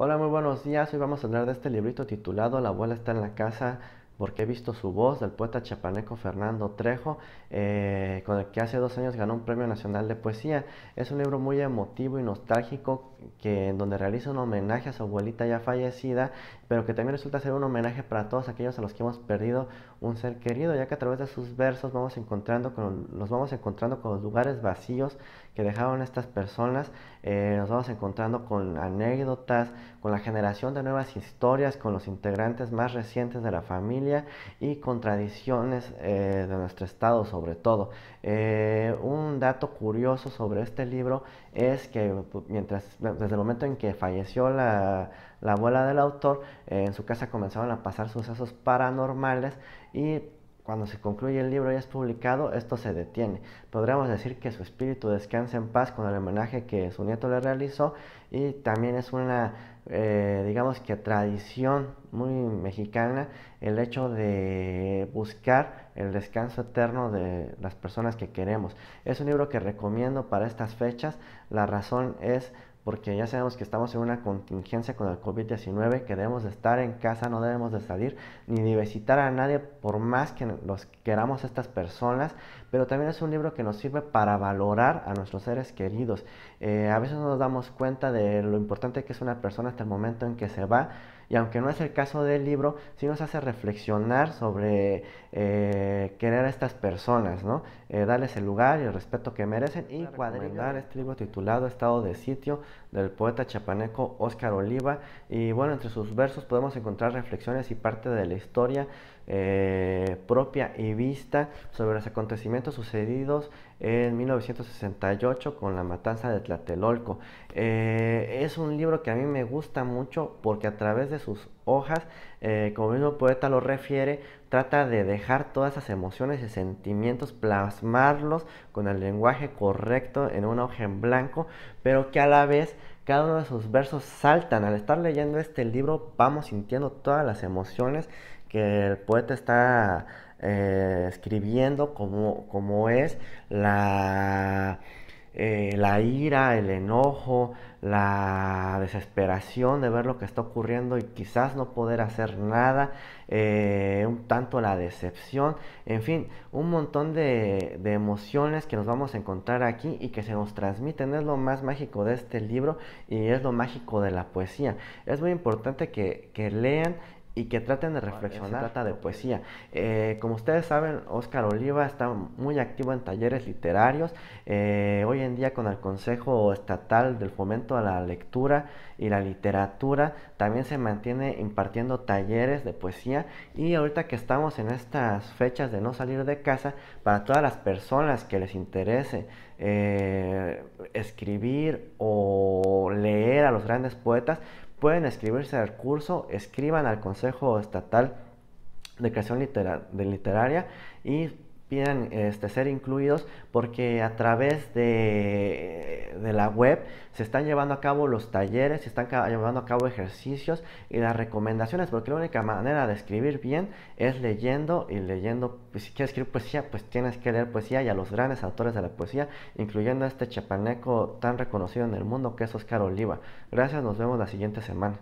Hola, muy buenos días. Hoy vamos a hablar de este librito titulado La abuela está en la casa porque he visto su voz del poeta chapaneco Fernando Trejo, eh, con el que hace dos años ganó un Premio Nacional de Poesía. Es un libro muy emotivo y nostálgico, que, en donde realiza un homenaje a su abuelita ya fallecida, pero que también resulta ser un homenaje para todos aquellos a los que hemos perdido un ser querido, ya que a través de sus versos vamos encontrando con, nos vamos encontrando con los lugares vacíos que dejaron estas personas, eh, nos vamos encontrando con anécdotas, con la generación de nuevas historias, con los integrantes más recientes de la familia y con tradiciones eh, de nuestro estado sobre todo. Eh, un dato curioso sobre este libro es que pues, mientras, desde el momento en que falleció la, la abuela del autor, en su casa comenzaron a pasar sucesos paranormales y cuando se concluye el libro y es publicado, esto se detiene. Podríamos decir que su espíritu descansa en paz con el homenaje que su nieto le realizó y también es una, eh, digamos que tradición muy mexicana el hecho de buscar el descanso eterno de las personas que queremos. Es un libro que recomiendo para estas fechas. La razón es porque ya sabemos que estamos en una contingencia con el COVID-19, que debemos de estar en casa, no debemos de salir ni visitar a nadie, por más que los queramos estas personas, pero también es un libro que nos sirve para valorar a nuestros seres queridos. Eh, a veces no nos damos cuenta de lo importante que es una persona hasta el momento en que se va, y aunque no es el caso del libro, sí nos hace reflexionar sobre eh, querer a estas personas, ¿no? Eh, darles el lugar y el respeto que merecen y cuadrigar este libro titulado Estado de Sitio del poeta chapaneco Oscar Oliva y bueno, entre sus versos podemos encontrar reflexiones y parte de la historia eh, propia y vista sobre los acontecimientos sucedidos en 1968 con la matanza de Tlatelolco. Eh, es un libro que a mí me gusta mucho porque a través de sus hojas, eh, como el mismo poeta lo refiere, trata de dejar todas esas emociones y sentimientos, plasmarlos con el lenguaje correcto en una hoja en blanco, pero que a la vez cada uno de sus versos saltan. Al estar leyendo este libro vamos sintiendo todas las emociones que el poeta está eh, escribiendo como, como, es la, eh, la ira, el enojo, la desesperación de ver lo que está ocurriendo y quizás no poder hacer nada, eh, un tanto la decepción, en fin, un montón de, emociones que nos vamos a encontrar aquí y que se nos transmiten. Es lo más mágico de este libro y es lo mágico de la poesía. Es muy importante que, que lean y que traten de reflexionar. trata de poesía. Eh, como ustedes saben, Óscar Oliva está muy activo en talleres literarios. Eh, hoy en día con el Consejo Estatal del Fomento a la Lectura y la Literatura también se mantiene impartiendo talleres de poesía y ahorita que estamos en estas fechas de no salir de casa, para todas las personas que les interese eh, escribir o leer a los grandes poetas, pueden escribirse al curso, escriban al Consejo Estatal de Creación Literaria y pidan este, ser incluidos porque a través de, de, la web se están llevando a cabo los talleres, se están llevando a cabo ejercicios y las recomendaciones, porque la única manera de escribir bien es leyendo y leyendo, pues, si quieres escribir poesía, pues tienes que leer poesía y a los grandes autores de la poesía, incluyendo a este chapaneco tan reconocido en el mundo que es Oscar Oliva. Gracias, nos vemos la siguiente semana.